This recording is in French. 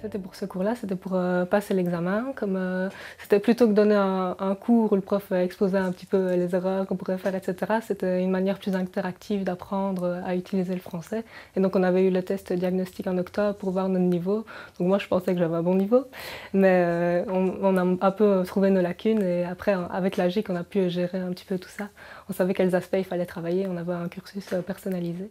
C'était pour ce cours-là, c'était pour euh, passer l'examen. Comme euh, c'était plutôt que donner un, cours où le prof exposait un petit peu les erreurs qu'on pourrait faire, etc. C'était une manière plus interactive d'apprendre à utiliser le français. Et donc on avait eu le test diagnostique en octobre pour voir notre niveau. Donc moi je pensais que j'avais un bon niveau, mais euh, on, a un peu trouvé nos lacunes et après avec la on a pu gérer un petit peu tout ça. On savait quels aspects il fallait travailler. On avait un cursus personnalisé.